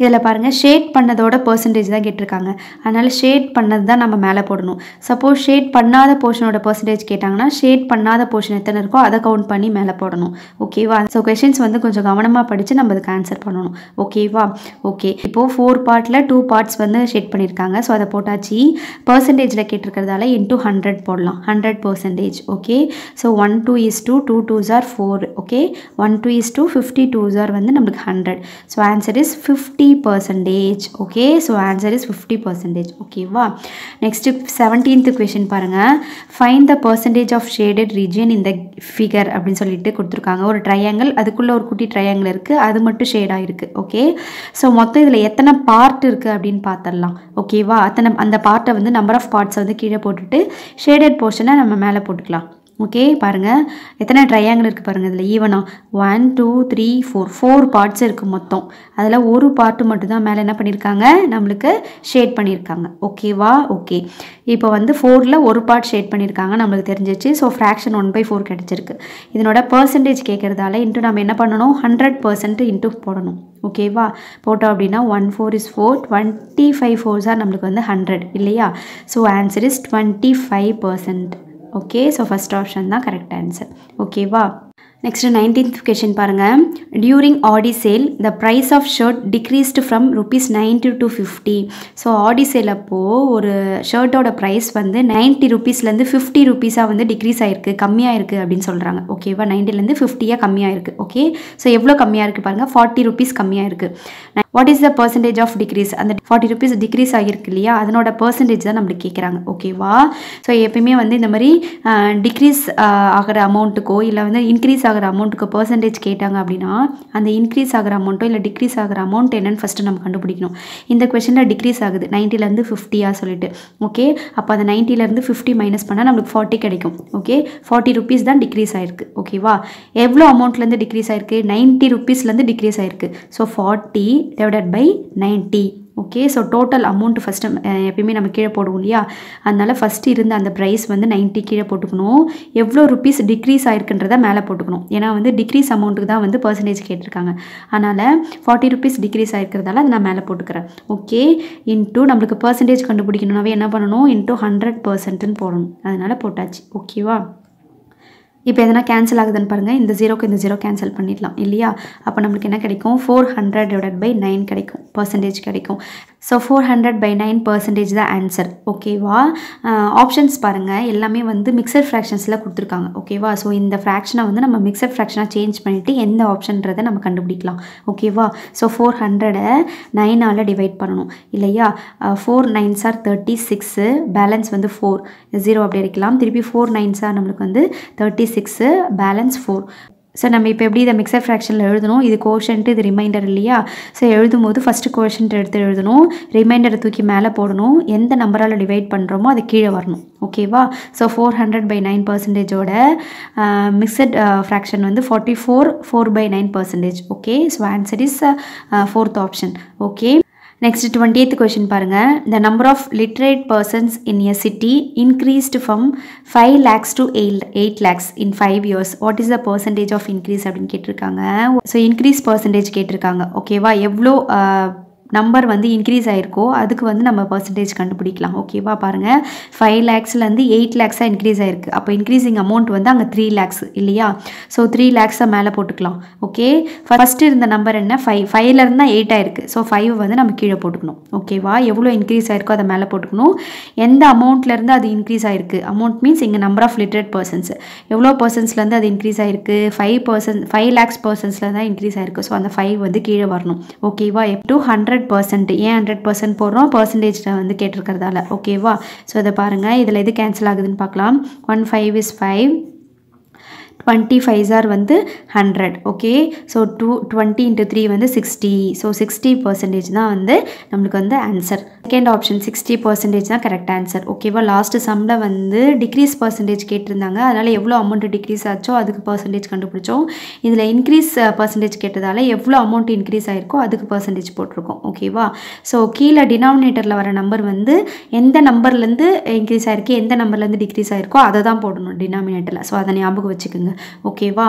இதில் பாருங்கள் ஷேட் பண்ணதோட பர்சன்டேஜ் தான் கேட்டிருக்காங்க அதனால் ஷேட் பண்ணது தான் நம்ம மேலே போடணும் சப்போஸ் ஷேட் பண்ணாத போர்ஷனோட பர்சன்டேஜ் கேட்டாங்கன்னா ஷேட் பண்ணாத போர்ஷன் எத்தனை இருக்கோ அதை கவுண்ட் பண்ணி மேலே போடணும் ஓகேவா ஸோ கொஷின்ஸ் வந்து கொஞ்சம் கவனமாக படித்து நம்ம அதுக்கு ஆன்சர் பண்ணணும் ஓகேவா ஓகே இப்போது ஃபோர் பார்ட்டில் டூ பார்ட்ஸ் வந்து ஷேட் பண்ணியிருக்காங்க ஸோ அதை போட்டாச்சு பர்சன்டேஜில் கேட்டிருக்கிறதால இன்ட்டு ஹண்ட்ரட் போடலாம் hundred percentage okay so one two is two two two are four okay one two is two fifty two are வந்து நம்மளுக்கு hundred so answer is fifty fifty percentage okay so answer is fifty percentage ஓகேவா நெக்ஸ்ட்டு செவன்டீன்த்து கொஷின் பாருங்கள் find the percentage of shaded region இந்த ஃபிகர் அப்படின்னு சொல்லிட்டு கொடுத்துருக்காங்க ஒரு ட்ரையாங்கிள் அதுக்குள்ளே ஒரு குட்டி ட்ரையாங்கிள் இருக்குது அது மட்டும் ஷேடாக இருக்குது ஓகே ஸோ மொத்தம் இதில் எத்தனை பார்ட் இருக்குது அப்படின்னு பார்த்துடலாம் ஓகேவா அத்தனை அந்த பார்ட்டை வந்து நம்பர் ஆஃப் பார்ட்ஸை வந்து கீழே போட்டுட்டு ஷேடட் போர்ஷனை நம்ம மேலே போட்டுக்கலாம் ஓகே பாருங்கள் எத்தனை ட்ரையாங்கிள் இருக்குது பாருங்கள் இதில் ஈவனாக one two three four four parts இருக்குது மொத்தம் அதில் ஒரு பார்ட்டு மட்டும்தான் மேலே என்ன பண்ணியிருக்காங்க நம்மளுக்கு ஷேட் பண்ணியிருக்காங்க ஓகேவா ஓகே இப்போ வந்து ஃபோரில் ஒரு பார்ட் ஷேட் பண்ணியிருக்காங்க நம்மளுக்கு தெரிஞ்சிச்சு so fraction one by four கிடச்சிருக்கு இதனோட பர்சன்டேஜ் கேட்குறதால இன்ட்டு நம்ம என்ன பண்ணணும் ஹண்ட்ரட் பர்சன்ட் இன்ட்டு போடணும் ஓகேவா போட்டோம் அப்படின்னா one four is four twenty five ஃபோர்ஸாக நம்மளுக்கு வந்து ஹண்ட்ரட் இல்லையா so answer is twenty five percent okay so first option தான் கரெக்ட் ஆன்சர் ஓகேவா நெக்ஸ்ட்டு நைன்டீன்த் கொஷின் பாருங்கள் during Aadi sale the price of shirt decreased from rupees ninety to fifty so Aadi sale அப்போது ஒரு ஷர்ட்டோட ப்ரைஸ் வந்து நைன்ட்டி ருபீஸ்லேருந்து ஃபிஃப்டி ருபீஸாக வந்து டிக்ரீஸ் ஆகிருக்கு கம்மியாக இருக்குது அப்படின்னு சொல்கிறாங்க ஓகேவா நைன்ட்டிலேருந்து ஃபிஃப்டியாக கம்மியாக இருக்குது ஓகே ஸோ எவ்வளோ கம்மியாக இருக்குது பாருங்கள் ஃபார்ட்டி ருபீஸ் கம்மியாக இருக்குது what is the percentage of decrease அந்த ஃபார்ட்டி ருபீஸ் டிக்ரீஸ் ஆகிருக்கு இல்லையா அதனோட பர்சன்டேஜ் தான் நம்மளுக்கு கேட்குறாங்க ஓகேவா ஸோ எப்பயுமே வந்து இந்த மாதிரி டிக்ரீஸ் ஆகிற அமௌண்ட்டுக்கோ இல்லை வந்து இன்க்ரீஸ் ஆகிற அமௌண்ட்டுக்கோ பர்சன்டேஜ் கேட்டாங்க அப்படின்னா அந்த இன்க்ரீஸ் ஆகிற அமௌண்ட்டோ இல்லை டிக்ரீஸ் ஆகிற அமௌண்ட் என்னன்னு ஃபஸ்ட்டு நம்ம கண்டுபிடிக்கணும் இந்த கொஷனில் டிக்ரீஸ் ஆகுது நைன்ட்டிலேருந்து ஃபிஃப்டியாக சொல்லிட்டு ஓகே அப்போ அந்த நைன்ட்டிலேருந்து ஃபிஃப்டி மைனஸ் பண்ணால் நம்மளுக்கு ஃபார்ட்டி கிடைக்கும் ஓகே ஃபார்ட்டி ருபீஸ் தான் டிக்ரீஸ் ஆகிருக்கு ஓகேவா எவ்வளோ அமௌண்ட்லேருந்து டிக்ரீஸ் ஆகிருக்கு நைன்ட்டி ருபீஸ்லேருந்து டிக்ரீஸ் ஆகிருக்கு so forty divided by ninety okay so total amount first எப்பயுமே நம்ம கீழே போடுவோம் இல்லையா அதனால் ஃபஸ்ட்டு இருந்த அந்த ப்ரைஸ் வந்து நைன்ட்டி கீழே போட்டுக்கணும் எவ்வளோ ருப்பீஸ் டிக்ரீஸ் ஆயிருக்குன்றத மேலே போட்டுக்கணும் ஏன்னா வந்து டிக்ரீஸ் அமௌண்ட்டுக்கு தான் வந்து பர்சன்டேஜ் கேட்டிருக்காங்க அதனால் ஃபார்ட்டி ருப்பீஸ் டிக்ரீஸ் ஆகிருக்கிறதால நான் மேலே போட்டுக்கிறேன் ஓகே இன்ட்டு நம்மளுக்கு பர்சன்டேஜ் கண்டுபிடிக்கணுன்னாவே என்ன பண்ணணும் இன்ட்டு ஹண்ட்ரட் பர்சன்ட்டுன்னு போடணும் அதனால் போட்டாச்சு ஓகேவா இப்போ எதனா கேன்சல் ஆகுதுன்னு பாருங்கள் இந்த ஜீரோக்கு இந்த ஜீரோ கேன்சல் பண்ணிடலாம் இல்லையா அப்போ நம்மளுக்கு என்ன கிடைக்கும் four hundred divide by nine கிடைக்கும் பர்சன்டேஜ் கிடைக்கும் so four hundred by nine percentage தான் ஆன்சர் ஓகேவா ஆப்ஷன்ஸ் பாருங்கள் எல்லாமே வந்து மிக்சர் ஃப்ராக்ஷன்ஸில் கொடுத்துருக்காங்க ஓகேவா ஸோ இந்த ஃப்ராக்ஷனை வந்து நம்ம மிக்சர் ஃப்ராக்ஷனாக சேஞ்ச் பண்ணிவிட்டு எந்த ஆப்ஷன்றதை நம்ம கண்டுபிடிக்கலாம் ஓகேவா ஸோ ஃபோர் ஹண்ட்ரடை நைனால் டிவைட் பண்ணணும் இல்லையா four nines are thirty six balance வந்து ஃபோர் ஜீரோ அப்படி இருக்கலாம் திருப்பி ஃபோர் நைன்ஸ் ஆர் நம்மளுக்கு வந்து thirty six balance four so நம்ம இப்போ எப்படி இதை மிக்சர் ஃப்ராக்ஷனில் எழுதணும் இது கோஷன்ட்டு இது ரிமைண்டர் இல்லையா ஸோ எழுதும் போது ஃபஸ்ட்டு கோஷன்ட் எடுத்து எழுதணும் ரிமைண்டரை தூக்கி மேலே போடணும் எந்த நம்பரால் டிவைட் பண்ணுறோமோ அது கீழே வரணும் ஓகேவா so four hundred by nine பர்சன்டேஜோட மிக்சட் ஃப்ராக்ஷன் வந்து forty four four by nine percentage okay so answer is fourth option okay next eighth question பாருங்கள் the number of literate persons in year city increased from five lakhs to eight eight lakhs in five years what is the percentage of increase அப்படின்னு கேட்டிருக்காங்க ஸோ இன்க்ரீஸ் பர்சன்டேஜ் கேட்டிருக்காங்க ஓகேவா எவ்வளோ நம்பர் வந்து இன்க்ரீஸ் ஆகிருக்கோ அதுக்கு வந்து நம்ம பர்சன்டேஜ் கண்டுபிடிக்கலாம் ஓகேவா பாருங்கள் ஃபைவ் லேக்ஸ்லேருந்து எயிட் லேக்ஸாக இன்க்ரீஸ் ஆகிருக்கு அப்போ இன்க்ரீஸிங் அமௌண்ட் வந்து அங்கே த்ரீ லேக்ஸ் இல்லையா ஸோ த்ரீ லேக்ஸாக மேலே போட்டுக்கலாம் ஓகே ஃபஸ்ட்டு இருந்த நம்பர் என்ன ஃபைவ் ஃபைவ்லேருந்து தான் எயிட் ஆயிருக்கு ஸோ ஃபைவ் வந்து நம்ம கீழே போட்டுக்கணும் ஓகேவா எவ்வளோ இன்க்ரீஸ் ஆகிருக்கோ அதை மேலே போட்டுக்கணும் எந்த அமௌண்ட்லேருந்து அது இன்க்ரீஸ் ஆகிருக்கு அமௌண்ட் மீன்ஸ் இங்கே நம்பர் ஆஃப் லிட்ரேட் பர்சன்ஸ் எவ்வளோ பர்சன்ஸ்லேருந்து அது இன்க்ரீஸ் ஆகிருக்கு ஃபைவ் பர்சன்ஸ் ஃபைவ் லேக்ஸ் பர்சன்ஸில் தான் இன்க்ரீஸ் ஆகிருக்கு ஸோ அந்த ஃபைவ் வந்து கீழே வரணும் ஓகேவா எப் டூ ஹண்ட்ரட் ஹண்ட்ரட் பர்சன்ட் ஏன் ஹண்ட்ரட் பர்சன்ட் போடுறோம் பர்சன்டேஜில் வந்து கேட்டிருக்கிறதால ஓகேவா ஸோ இதை பாருங்கள் இதில் எது கேன்சல் ஆகுதுன்னு பார்க்கலாம் one five is five twenty five are வந்து hundred okay so two twenty into three வந்து சிக்ஸ்டி ஸோ சிக்ஸ்டி பர்சன்டேஜ் தான் வந்து நம்மளுக்கு வந்து answer second option sixty percentage தான் கரெக்ட் ஆன்சர் ஓகேவா லாஸ்ட்டு சம்மில் வந்து டிக்ரீஸ் பர்சன்டேஜ் கேட்டிருந்தாங்க அதனால் எவ்வளோ அமௌண்ட்டு டிக்ரீஸ் ஆச்சோ அதுக்கு பர்சன்டேஜ் கண்டுபிடிச்சோம் இதில் இன்க்ரீஸ் பர்சன்டேஜ் கேட்டதால் எவ்வளோ அமௌண்ட் இன்க்ரீஸ் ஆகிருக்கோ அதுக்கு பர்சன்டேஜ் போட்டிருக்கோம் ஓகேவா ஸோ கீழே டினாமினேட்டரில் வர நம்பர் வந்து எந்த நம்பர்லேருந்து இன்க்ரீஸ் ஆகிருக்கு எந்த நம்பர்லேருந்து டிக்ரீஸ் ஆகிருக்கோ அதை தான் போடணும் டினாமினேட்டரில் ஸோ அதை ஞாபகம் வச்சுக்கோங்க ஓகேவா